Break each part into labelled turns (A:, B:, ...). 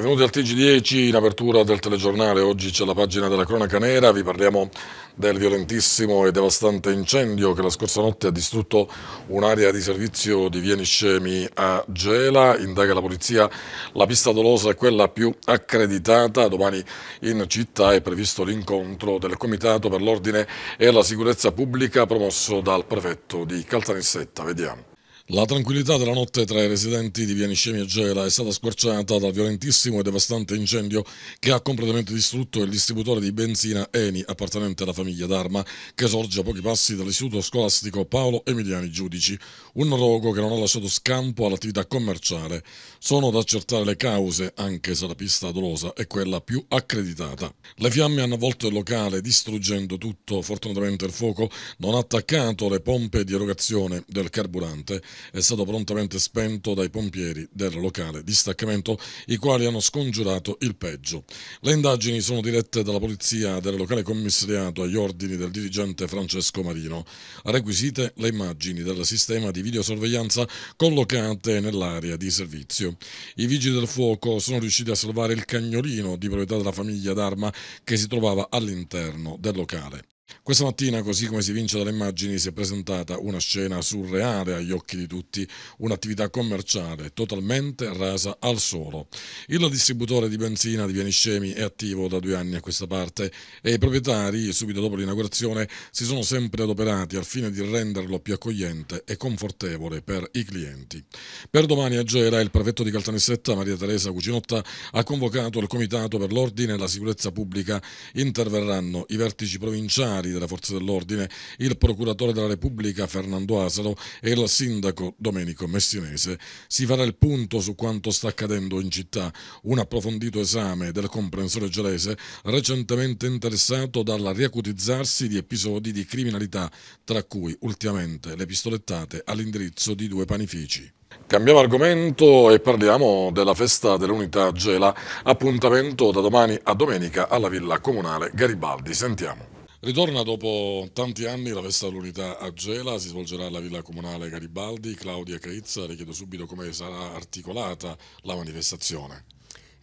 A: Benvenuti al TG10 in apertura del telegiornale, oggi c'è la pagina della cronaca nera, vi parliamo del violentissimo e devastante incendio che la scorsa notte ha distrutto un'area di servizio di Vieni Scemi a Gela, indaga la polizia, la pista dolosa è quella più accreditata, domani in città è previsto l'incontro del Comitato per l'Ordine e la Sicurezza Pubblica promosso dal prefetto di Caltanissetta, vediamo. La tranquillità della notte tra i residenti di Via e Gela è stata squarciata dal violentissimo e devastante incendio che ha completamente distrutto il distributore di benzina Eni, appartenente alla famiglia D'Arma, che sorge a pochi passi dall'istituto scolastico Paolo Emiliani Giudici, un rogo che non ha lasciato scampo all'attività commerciale. Sono da accertare le cause, anche se la pista dolosa è quella più accreditata. Le fiamme hanno avvolto il locale, distruggendo tutto. Fortunatamente il fuoco non ha attaccato le pompe di erogazione del carburante è stato prontamente spento dai pompieri del locale distaccamento, i quali hanno scongiurato il peggio. Le indagini sono dirette dalla polizia del locale commissariato agli ordini del dirigente Francesco Marino. Requisite le immagini del sistema di videosorveglianza collocate nell'area di servizio. I vigili del fuoco sono riusciti a salvare il cagnolino di proprietà della famiglia d'arma che si trovava all'interno del locale. Questa mattina, così come si vince dalle immagini, si è presentata una scena surreale agli occhi di tutti, un'attività commerciale totalmente rasa al suolo. Il distributore di benzina di Vieniscemi è attivo da due anni a questa parte e i proprietari, subito dopo l'inaugurazione, si sono sempre adoperati al fine di renderlo più accogliente e confortevole per i clienti. Per domani a Gera il prefetto di Caltanissetta, Maria Teresa Cucinotta, ha convocato il Comitato per l'Ordine e la Sicurezza Pubblica. Interverranno i vertici provinciali militari delle forze dell'ordine, il procuratore della Repubblica Fernando Asaro e il sindaco Domenico Messinese. Si farà il punto su quanto sta accadendo in città, un approfondito esame del comprensore gelese recentemente interessato dal riacutizzarsi di episodi di criminalità, tra cui ultimamente le pistolettate all'indirizzo di due panifici. Cambiamo argomento e parliamo della festa dell'unità Gela, appuntamento da domani a domenica alla Villa Comunale Garibaldi. Sentiamo. Ritorna dopo tanti anni la festa dell'unità a Gela, si svolgerà alla Villa Comunale Garibaldi. Claudia Caizza, le chiedo subito come sarà articolata la manifestazione.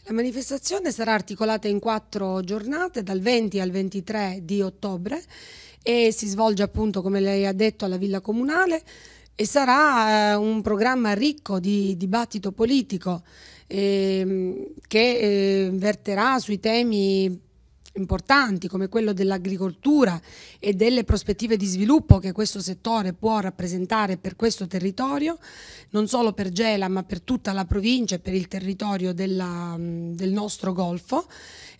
B: La manifestazione sarà articolata in quattro giornate, dal 20 al 23 di ottobre e si svolge appunto, come lei ha detto, alla Villa Comunale e sarà eh, un programma ricco di dibattito politico ehm, che eh, verterà sui temi importanti come quello dell'agricoltura e delle prospettive di sviluppo che questo settore può rappresentare per questo territorio, non solo per Gela ma per tutta la provincia e per il territorio della, del nostro Golfo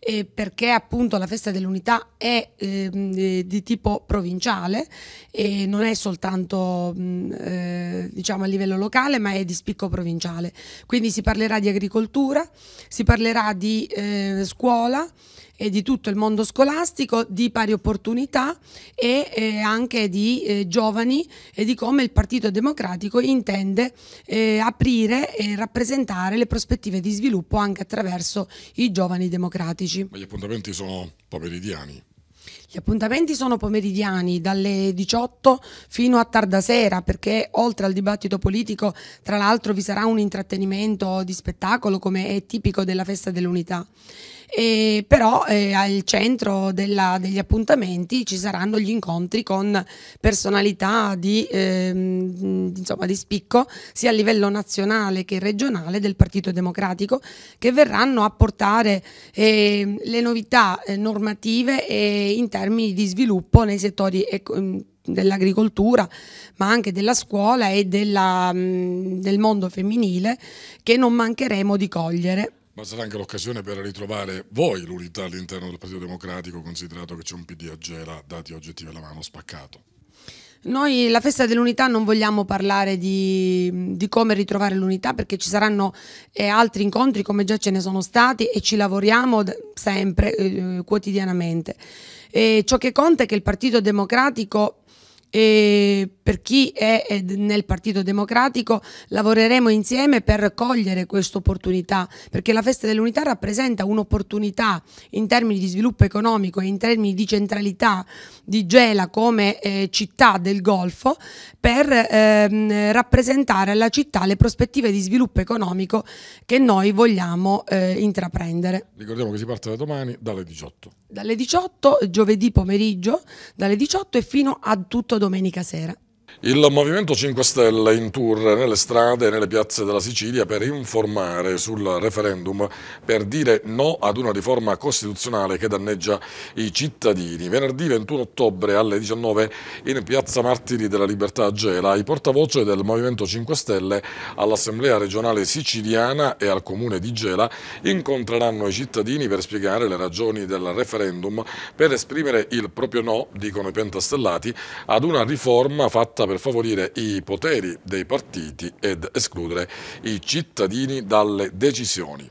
B: eh, perché appunto la festa dell'unità è ehm, eh, di tipo provinciale e non è soltanto mh, mm, eh, diciamo a livello locale ma è di spicco provinciale. Quindi si parlerà di agricoltura, si parlerà di eh, scuola e di tutto il mondo scolastico, di pari opportunità e eh, anche di eh, giovani e di come il Partito Democratico intende eh, aprire e rappresentare le prospettive di sviluppo anche attraverso i giovani democratici oggi.
A: Ma gli appuntamenti sono pomeridiani?
B: Gli appuntamenti sono pomeridiani dalle 18 fino a tarda sera perché oltre al dibattito politico tra l'altro vi sarà un intrattenimento di spettacolo come è tipico della festa dell'unità. E però eh, al centro della, degli appuntamenti ci saranno gli incontri con personalità di, ehm, insomma, di spicco sia a livello nazionale che regionale del Partito Democratico che verranno a portare eh, le novità eh, normative in termini di sviluppo nei settori economici mm, dell'agricoltura, ma anche della scuola e della, mm, del mondo femminile che non mancheremo di cogliere
A: ma sarà anche l'occasione per ritrovare voi l'unità all'interno del Partito Democratico, considerato che c'è un PD a Gela, dati oggettivi alla mano, spaccato.
B: Noi la festa dell'unità non vogliamo parlare di, di come ritrovare l'unità perché ci saranno eh, altri incontri come già ce ne sono stati e ci lavoriamo sempre, eh, quotidianamente. E ciò che conta è che il Partito Democratico e per chi è nel Partito Democratico lavoreremo insieme per cogliere questa opportunità, perché la Festa dell'Unità rappresenta un'opportunità in termini di sviluppo economico e in termini di centralità di Gela come eh, città del Golfo per ehm, rappresentare alla città le prospettive di sviluppo economico che noi vogliamo eh, intraprendere.
A: Ricordiamo che si parte da domani dalle 18.
B: Dalle 18 giovedì pomeriggio, dalle 18 e fino a tutto domenica sera.
A: Il Movimento 5 Stelle in tour nelle strade e nelle piazze della Sicilia per informare sul referendum per dire no ad una riforma costituzionale che danneggia i cittadini. Venerdì 21 ottobre alle 19 in piazza Martiri della Libertà a Gela i portavoce del Movimento 5 Stelle all'Assemblea regionale siciliana e al Comune di Gela incontreranno i cittadini per spiegare le ragioni del referendum per esprimere il proprio no, dicono i pentastellati, ad una riforma fatta per favorire i poteri dei partiti ed escludere i cittadini dalle decisioni.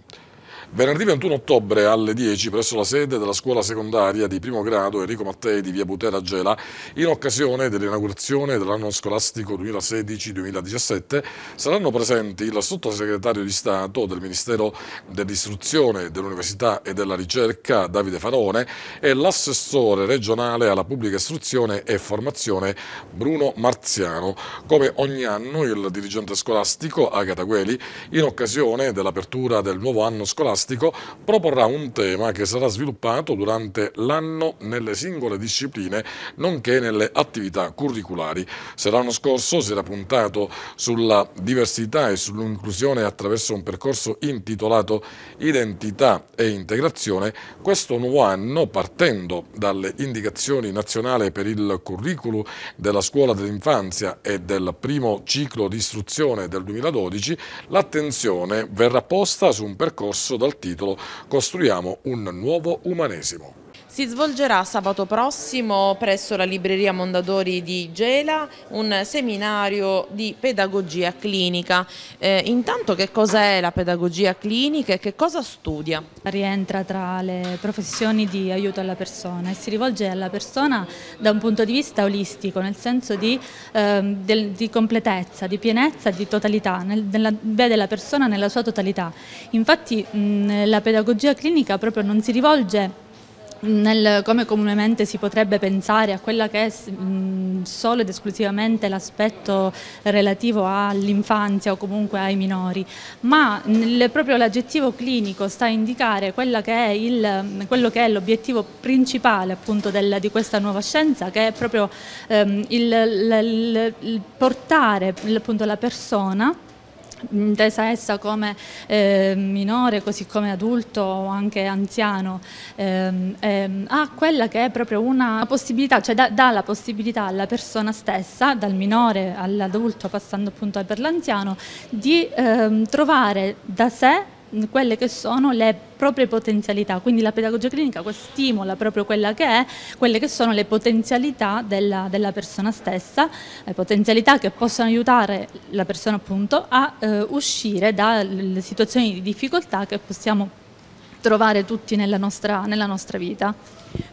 A: Venerdì 21 ottobre alle 10 presso la sede della scuola secondaria di primo grado Enrico Mattei di via Butera Gela, in occasione dell'inaugurazione dell'anno scolastico 2016-2017, saranno presenti il sottosegretario di Stato del Ministero dell'Istruzione, dell'Università e della Ricerca Davide Farone e l'assessore regionale alla pubblica istruzione e formazione Bruno Marziano. Come ogni anno il dirigente scolastico Agata Gueli, in occasione dell'apertura del nuovo anno scolastico, scolastico proporrà un tema che sarà sviluppato durante l'anno nelle singole discipline nonché nelle attività curriculari. Se l'anno scorso si era puntato sulla diversità e sull'inclusione attraverso un percorso intitolato Identità e Integrazione, questo nuovo anno, partendo dalle indicazioni nazionali per il curriculum della scuola dell'infanzia e del primo ciclo di istruzione del 2012, l'attenzione verrà posta su un percorso dal titolo Costruiamo un nuovo umanesimo.
B: Si svolgerà sabato prossimo presso la libreria Mondadori di Gela un seminario di pedagogia clinica. Eh, intanto che cos'è la pedagogia clinica e che cosa studia?
C: Rientra tra le professioni di aiuto alla persona e si rivolge alla persona da un punto di vista olistico, nel senso di, eh, del, di completezza, di pienezza, di totalità, nel, della, vede la persona nella sua totalità. Infatti mh, la pedagogia clinica proprio non si rivolge nel, come comunemente si potrebbe pensare a quella che è mh, solo ed esclusivamente l'aspetto relativo all'infanzia o comunque ai minori, ma nel, proprio l'aggettivo clinico sta a indicare che il, quello che è l'obiettivo principale appunto del, di questa nuova scienza, che è proprio ehm, il, il, portare appunto, la persona intesa essa come eh, minore, così come adulto o anche anziano, ehm, ehm, ha quella che è proprio una possibilità, cioè dà, dà la possibilità alla persona stessa, dal minore all'adulto, passando appunto per l'anziano, di ehm, trovare da sé quelle che sono le proprie potenzialità, quindi la pedagogia clinica stimola proprio quella che è, quelle che sono le potenzialità della, della persona stessa, le potenzialità che possono aiutare la persona appunto a eh, uscire dalle situazioni di difficoltà che possiamo trovare tutti nella nostra, nella nostra vita.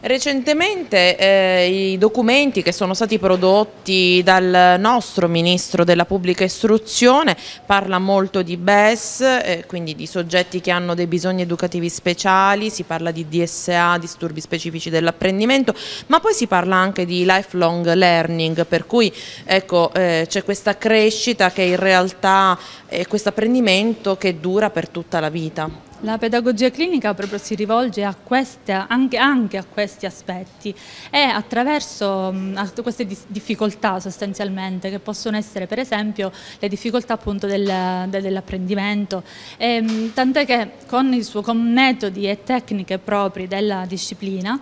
B: Recentemente eh, i documenti che sono stati prodotti dal nostro Ministro della Pubblica Istruzione parla molto di BES, eh, quindi di soggetti che hanno dei bisogni educativi speciali, si parla di DSA, disturbi specifici dell'apprendimento, ma poi si parla anche di lifelong learning, per cui ecco, eh, c'è questa crescita che in realtà è questo apprendimento che dura per tutta la vita. La pedagogia
C: clinica proprio si rivolge a queste, anche, anche, a questi aspetti e attraverso mm, a queste difficoltà sostanzialmente che possono essere per esempio le difficoltà appunto del, dell'apprendimento, ehm, tant'è che con, suo, con metodi e tecniche propri della disciplina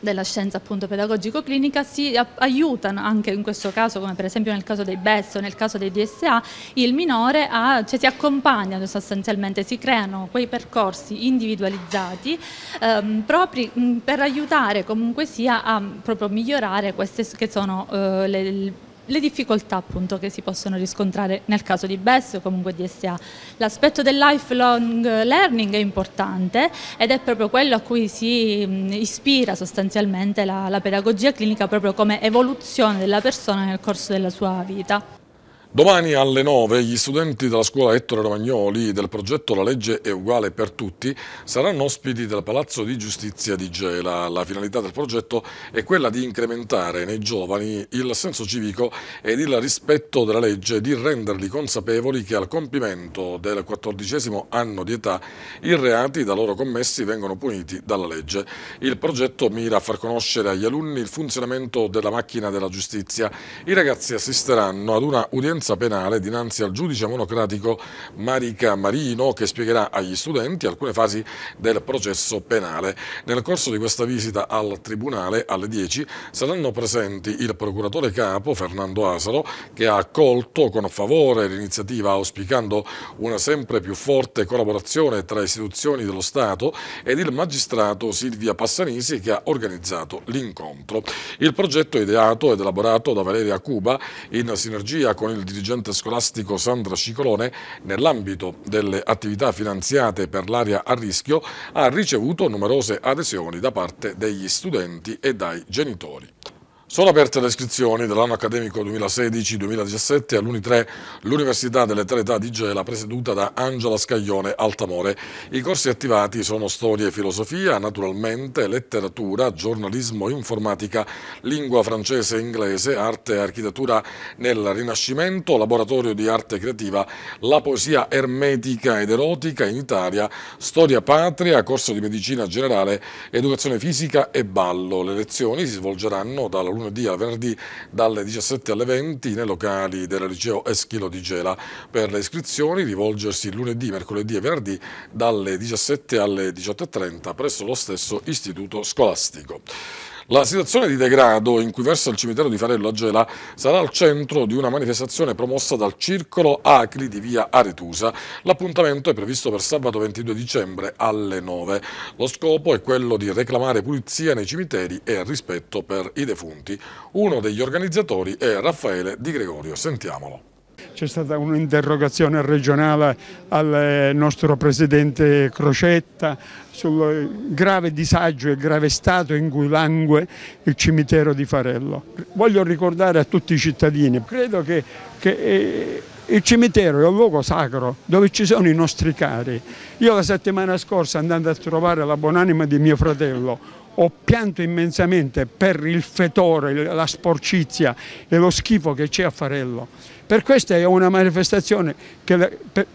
C: della scienza appunto pedagogico-clinica si aiutano anche in questo caso, come per esempio nel caso dei BES o nel caso dei DSA, il minore a, cioè, si accompagnano sostanzialmente, si creano quei percorsi individualizzati ehm, propri mh, per aiutare comunque sia a proprio migliorare queste che sono eh, le le difficoltà appunto che si possono riscontrare nel caso di BES o comunque di SA. L'aspetto del lifelong learning è importante ed è proprio quello a cui si ispira sostanzialmente la, la pedagogia clinica proprio come evoluzione della persona nel corso della sua vita.
A: Domani alle 9 gli studenti della scuola Ettore Romagnoli del progetto La legge è uguale per tutti saranno ospiti del Palazzo di Giustizia di Gela. La finalità del progetto è quella di incrementare nei giovani il senso civico ed il rispetto della legge, e di renderli consapevoli che al compimento del quattordicesimo anno di età i reati da loro commessi vengono puniti dalla legge. Il progetto mira a far conoscere agli alunni il funzionamento della macchina della giustizia. I ragazzi assisteranno ad una udienza sentenza penale dinanzi al giudice monocratico Marica Marino che spiegherà agli studenti alcune fasi del processo penale. Nel corso di questa visita al Tribunale alle 10 saranno presenti il procuratore capo Fernando Asaro che ha accolto con favore l'iniziativa auspicando una sempre più forte collaborazione tra istituzioni dello Stato ed il magistrato Silvia Passanisi che ha organizzato l'incontro. Il progetto ideato ed elaborato da Valeria Cuba in sinergia con il dirigente scolastico Sandra Cicolone, nell'ambito delle attività finanziate per l'area a rischio, ha ricevuto numerose adesioni da parte degli studenti e dai genitori. Sono aperte le iscrizioni dell'anno accademico 2016-2017 all'Uni3, l'Università delle Tre Età di Gela, presieduta da Angela Scaglione Altamore. I corsi attivati sono storia e filosofia, naturalmente, letteratura, giornalismo, informatica, lingua francese e inglese, arte e architettura nel Rinascimento, laboratorio di arte creativa, la poesia ermetica ed erotica in Italia, storia patria, corso di medicina generale, educazione fisica e ballo. Le lezioni si svolgeranno dalla lunedì al venerdì dalle 17 alle 20 nei locali del liceo Eschilo di Gela. Per le iscrizioni rivolgersi lunedì, mercoledì e venerdì dalle 17 alle 18.30 presso lo stesso istituto scolastico. La situazione di degrado in cui versa il cimitero di Farello a Gela sarà al centro di una manifestazione promossa dal Circolo Acri di via Aretusa. L'appuntamento è previsto per sabato 22 dicembre alle 9. Lo scopo è quello di reclamare pulizia nei cimiteri e rispetto per i defunti. Uno degli organizzatori è Raffaele Di Gregorio. Sentiamolo
D: c'è stata un'interrogazione regionale al eh, nostro Presidente Crocetta sul grave disagio e grave stato in cui langue il cimitero di Farello. Voglio ricordare a tutti i cittadini, credo che, che eh, il cimitero è un luogo sacro dove ci sono i nostri cari. Io la settimana scorsa andando a trovare la buonanima di mio fratello ho pianto immensamente per il fetore, la sporcizia e lo schifo che c'è a Farello. Per questa è una manifestazione che, per,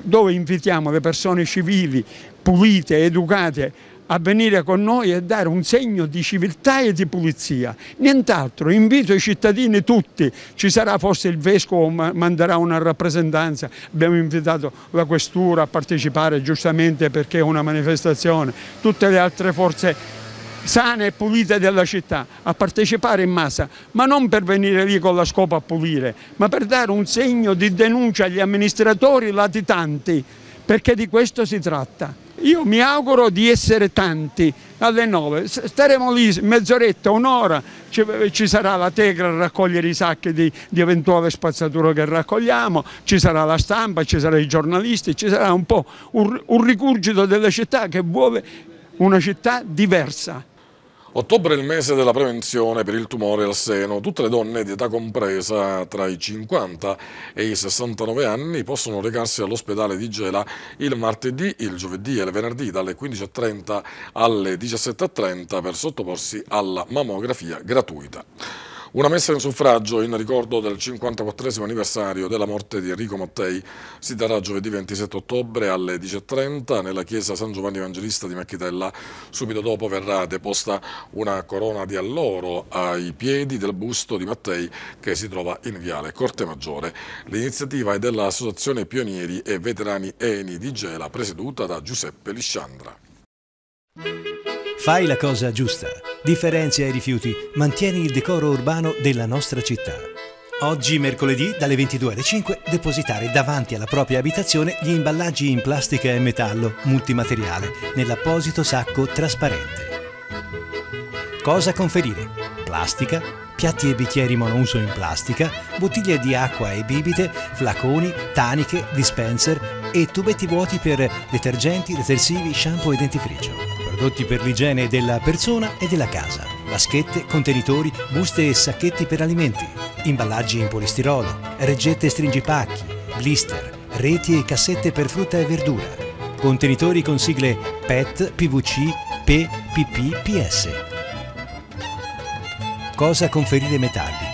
D: dove invitiamo le persone civili, pulite, educate, a venire con noi e dare un segno di civiltà e di pulizia. Nient'altro, invito i cittadini tutti, ci sarà forse il Vescovo manderà una rappresentanza, abbiamo invitato la Questura a partecipare giustamente perché è una manifestazione, tutte le altre forze sana e pulita della città, a partecipare in massa, ma non per venire lì con la scopa a pulire, ma per dare un segno di denuncia agli amministratori latitanti, perché di questo si tratta. Io mi auguro di essere tanti alle nove, staremo lì mezz'oretta, un'ora, ci, ci, sarà la Tegra a raccogliere i sacchi di, di eventuale spazzatura che raccogliamo, ci sarà la stampa, ci saranno i giornalisti, ci sarà un po' un, un ricurgito della città che vuole una città diversa.
A: Ottobre è il mese della prevenzione per il tumore al seno. Tutte le donne di età compresa tra i 50 e i 69 anni possono recarsi all'ospedale di Gela il martedì, il giovedì e il venerdì dalle 15.30 alle 17.30 per sottoporsi alla mammografia gratuita. Una messa in suffragio in ricordo del 54 anniversario della morte di Enrico Mattei si darà giovedì 27 ottobre alle 10.30 nella chiesa San Giovanni Evangelista di Macchitella. Subito dopo verrà deposta una corona di alloro ai piedi del busto di Mattei che si trova in viale Corte Maggiore. L'iniziativa è dell'Associazione Pionieri e Veterani Eni di Gela presieduta da Giuseppe Lisciandra.
E: Fai la cosa giusta, differenzia i rifiuti, mantieni il decoro urbano della nostra città. Oggi mercoledì dalle 22 alle 5 depositare davanti alla propria abitazione gli imballaggi in plastica e metallo multimateriale nell'apposito sacco trasparente. Cosa conferire? Plastica, piatti e bicchieri monouso in plastica, bottiglie di acqua e bibite, flaconi, taniche, dispenser e tubetti vuoti per detergenti, detersivi, shampoo e dentifricio prodotti per l'igiene della persona e della casa, vaschette, contenitori, buste e sacchetti per alimenti, imballaggi in polistirolo, reggette e stringipacchi, blister, reti e cassette per frutta e verdura, contenitori con sigle PET, PVC, P, PP, PS. Cosa conferire metalli?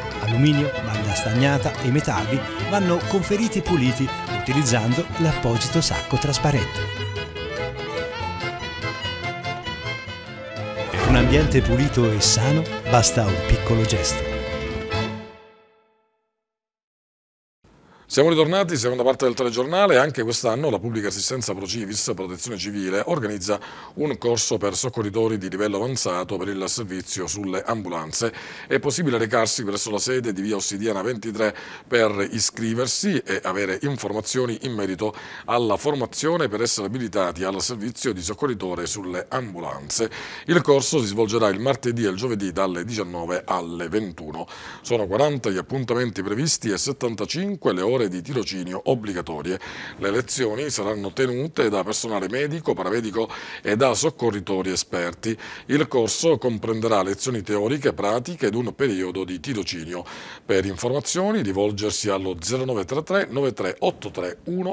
E: Alluminio, banda stagnata e metalli vanno conferiti e puliti utilizzando l'apposito sacco trasparente. Per un ambiente pulito e sano basta un piccolo gesto
A: Siamo ritornati, seconda parte del telegiornale, anche quest'anno la pubblica assistenza Procivis Protezione Civile organizza un corso per soccorritori di livello avanzato per il servizio sulle ambulanze. È possibile recarsi presso la sede di via Ossidiana 23 per iscriversi e avere informazioni in merito alla formazione per essere abilitati al servizio di soccorritore sulle ambulanze. Il corso si svolgerà il martedì e il giovedì dalle 19 alle 21. Sono 40 gli appuntamenti previsti e 75 le ore ore di tirocinio obbligatorie. Le lezioni saranno tenute da personale medico, paramedico e da soccorritori esperti. Il corso comprenderà lezioni teoriche, pratiche ed un periodo di tirocinio. Per informazioni rivolgersi allo 0933 93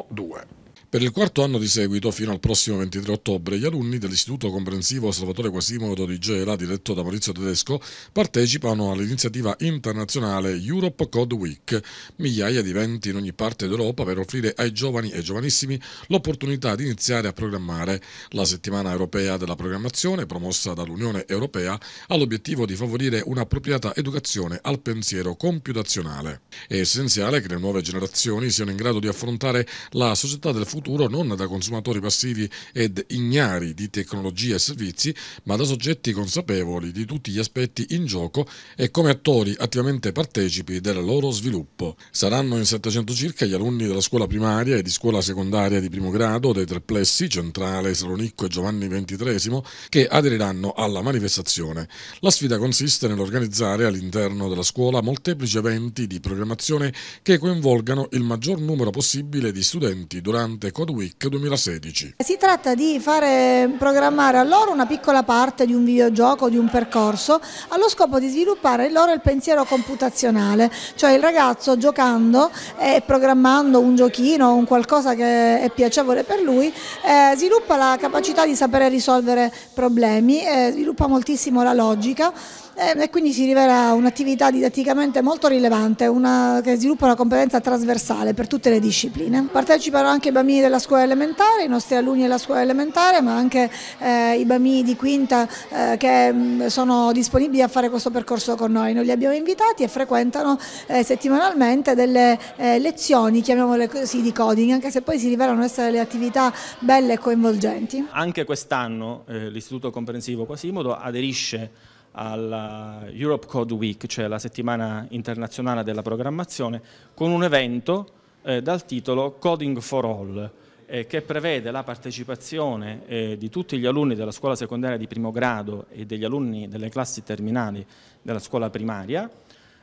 A: 12. Per il quarto anno di seguito, fino al prossimo 23 ottobre, gli alunni dell'Istituto Comprensivo Salvatore Quasimodo di Gela, diretto da Maurizio Tedesco, partecipano all'iniziativa internazionale Europe Code Week, migliaia di eventi in ogni parte d'Europa per offrire ai giovani e giovanissimi l'opportunità di iniziare a programmare. La settimana europea della programmazione, promossa dall'Unione Europea, ha l'obiettivo di favorire un'appropriata educazione al pensiero computazionale. È essenziale che le nuove generazioni siano in grado di affrontare la società del futuro futuro non da consumatori passivi ed ignari di tecnologie e servizi, ma da soggetti consapevoli di tutti gli aspetti in gioco e come attori attivamente partecipi del loro sviluppo. Saranno in 700 circa gli alunni della scuola primaria e di scuola secondaria di primo grado dei tre plessi Centrale, Salonicco e Giovanni XXIII che aderiranno alla manifestazione. La sfida consiste nell'organizzare all'interno della scuola molteplici eventi di programmazione che coinvolgano il maggior numero possibile di studenti durante Code Week 2016.
B: Si tratta di fare programmare a loro una piccola parte di un videogioco, di un percorso, allo scopo di sviluppare loro il pensiero computazionale, cioè il ragazzo giocando e programmando un giochino, un qualcosa che è piacevole per lui, eh, sviluppa la capacità di sapere risolvere problemi, eh, sviluppa moltissimo la logica. Eh, e quindi si rivela un'attività didatticamente molto rilevante, una, che sviluppa una competenza trasversale per tutte le discipline. Partecipano anche i bambini della scuola elementare, i nostri alunni della scuola elementare, ma anche eh, i bambini di quinta eh, che mm, sono disponibili a fare questo percorso con noi. Noi li abbiamo invitati e frequentano eh, settimanalmente delle eh, lezioni, chiamiamole così, di coding, anche se poi si rivelano essere le attività belle e coinvolgenti.
F: Anche quest'anno eh, l'Istituto Comprensivo Quasimodo aderisce alla eh, Europe Code Week, cioè la settimana internazionale della programmazione, con un evento eh, dal titolo Coding for All, eh, che prevede la partecipazione eh, di tutti gli alunni della scuola secondaria di primo grado e degli alunni delle classi terminali della scuola primaria,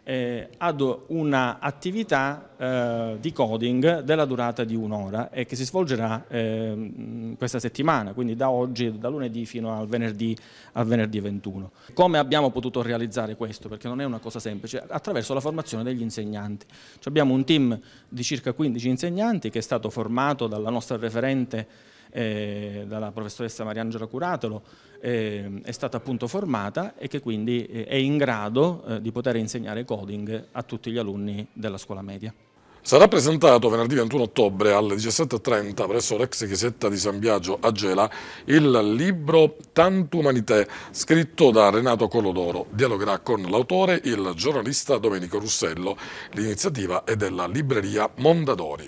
F: eh, ad un'attività eh, di coding della durata di un'ora e che si svolgerà eh, questa settimana, quindi da oggi, da lunedì fino al venerdì, al venerdì 21. Come abbiamo potuto realizzare questo? Perché non è una cosa semplice, attraverso la formazione degli insegnanti. Cioè abbiamo un team di circa 15 insegnanti che è stato formato dalla nostra referente eh, dalla professoressa Mariangela Curatolo, eh, è stata appunto formata e che quindi eh, è in grado eh, di poter insegnare coding a tutti gli alunni della scuola media.
A: Sarà presentato venerdì 21 ottobre alle 17.30 presso l'ex chiesetta di San Biagio a Gela il libro Tant'Umanité, scritto da Renato Collodoro. Dialogherà con l'autore il giornalista Domenico Russello. L'iniziativa è della libreria Mondadori.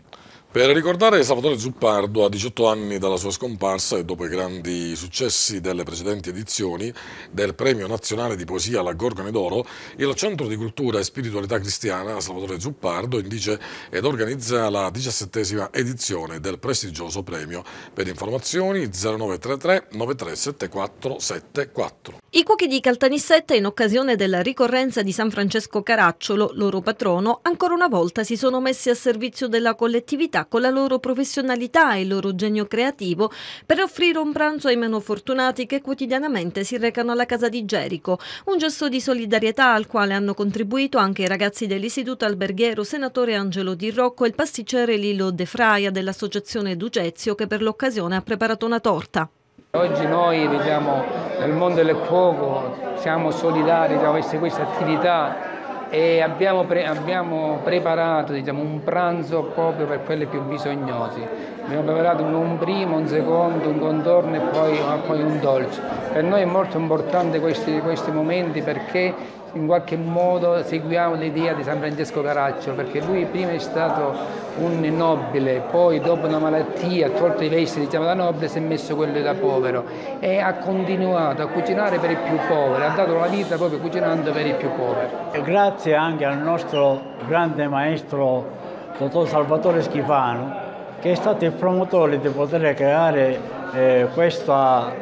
A: Per ricordare Salvatore Zuppardo, a 18 anni dalla sua scomparsa e dopo i grandi successi delle precedenti edizioni del Premio Nazionale di Poesia La Gorgone d'Oro, il Centro di Cultura e Spiritualità Cristiana Salvatore Zuppardo indice ed organizza la 17 edizione del prestigioso premio. Per informazioni 0933 937474.
G: I cuochi di Caltanissetta in occasione della ricorrenza di San Francesco Caracciolo, loro patrono, ancora una volta si sono messi a servizio della collettività con la loro professionalità e il loro genio creativo per offrire un pranzo ai meno fortunati che quotidianamente si recano alla casa di Gerico, un gesto di solidarietà al quale hanno contribuito anche i ragazzi dell'istituto alberghiero senatore Angelo Di Rocco e il pasticcere Lillo De Fraia dell'associazione Ducezio che per l'occasione ha preparato una torta. Oggi noi
D: diciamo, nel mondo del fuoco siamo solidari diciamo, verso questa attività e abbiamo, pre abbiamo preparato diciamo, un pranzo proprio per quelli più bisognosi. Abbiamo preparato un primo, un secondo, un contorno e poi, poi un dolce. Per noi è molto importante questi, questi momenti perché in qualche modo seguiamo l'idea di San Francesco Caraccio perché lui prima è stato un nobile, poi dopo una malattia, ha tolto i vestiti diciamo, da nobile, si è messo quello da povero e ha
E: continuato a cucinare per i più poveri, ha dato la vita proprio cucinando per i più poveri. Grazie anche al nostro grande maestro dottor Salvatore Schifano che è stato il promotore di poter creare eh, questo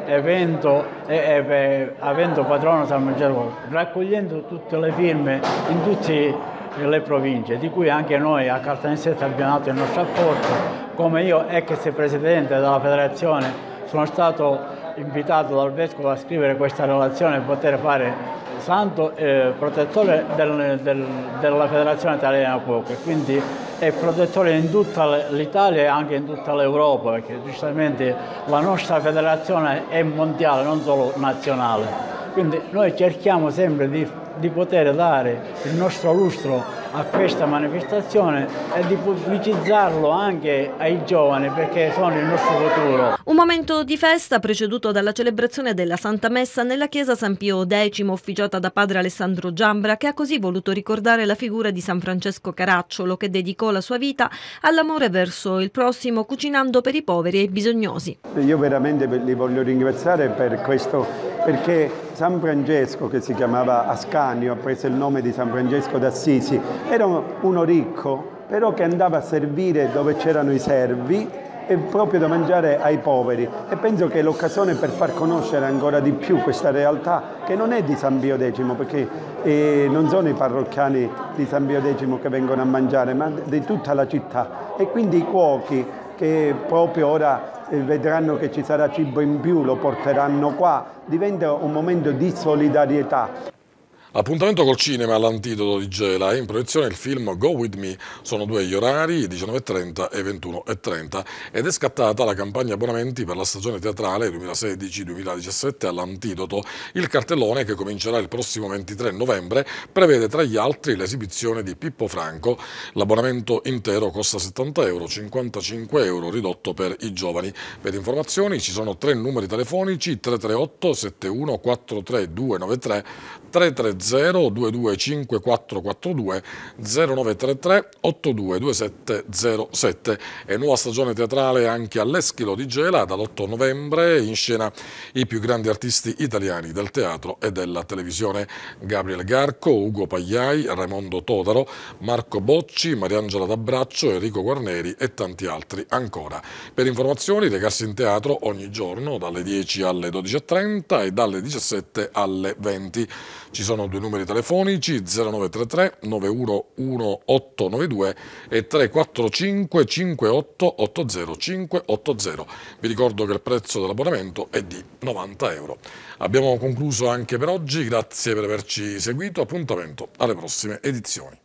E: evento eh, eh, avendo patrono San Maggiore, raccogliendo tutte le firme in tutte le province, di cui anche noi a Caltanissetta abbiamo dato il nostro apporto, come io ex presidente della federazione sono stato invitato dal vescovo a scrivere questa relazione e poter fare santo eh, protettore del, del, della federazione italiana cuoco quindi è protettore in tutta l'Italia e anche in tutta l'Europa, perché giustamente la nostra federazione è mondiale, non solo nazionale. Quindi noi cerchiamo sempre di di poter dare il nostro lustro a questa manifestazione e di pubblicizzarlo anche ai giovani perché sono il nostro futuro.
G: Un momento di festa preceduto dalla celebrazione della Santa Messa nella chiesa San Pio X officiata da padre Alessandro Giambra che ha così voluto ricordare la figura di San Francesco Caracciolo che dedicò la sua vita all'amore verso il prossimo cucinando per i poveri e i bisognosi.
D: Io veramente li voglio ringraziare per questo perché San Francesco che si chiamava Ascari anni ha preso il nome di San Francesco d'Assisi, era uno ricco però che andava a servire dove c'erano i servi e proprio da mangiare ai poveri e penso che è l'occasione per far conoscere ancora di più questa realtà che non è di San Pio X perché eh, non sono i parrocchiani di San Pio X che vengono a mangiare ma di tutta la città e quindi i cuochi che proprio ora eh, vedranno che ci sarà cibo in più lo porteranno qua diventa un momento di solidarietà
A: Appuntamento col cinema all'antidoto di Gela è in proiezione il film Go With Me. Sono due gli orari, 19.30 e 21.30 ed è scattata la campagna abbonamenti per la stagione teatrale 2016-2017 all'antidoto. Il cartellone che comincerà il prossimo 23 novembre prevede tra gli altri l'esibizione di Pippo Franco. L'abbonamento intero costa 70 euro, 55 euro ridotto per i giovani. Per informazioni ci sono tre numeri telefonici 338 71 43293 330 225 442 0933 822707 e nuova stagione teatrale anche all'Eschilo di Gela dall'8 novembre in scena i più grandi artisti italiani del teatro e della televisione Gabriel Garco, Ugo Pagliai, Raimondo Todaro, Marco Bocci, Mariangela D'Abraccio, Enrico Guarneri e tanti altri ancora. Per informazioni recarsi in teatro ogni giorno dalle 10 alle 12.30 e dalle 17 alle 20. Ci sono due numeri telefonici 0933 911892 e 345 5880580. 580. Vi ricordo che il prezzo dell'abbonamento è di 90 euro. Abbiamo concluso anche per oggi, grazie per averci seguito, appuntamento alle prossime edizioni.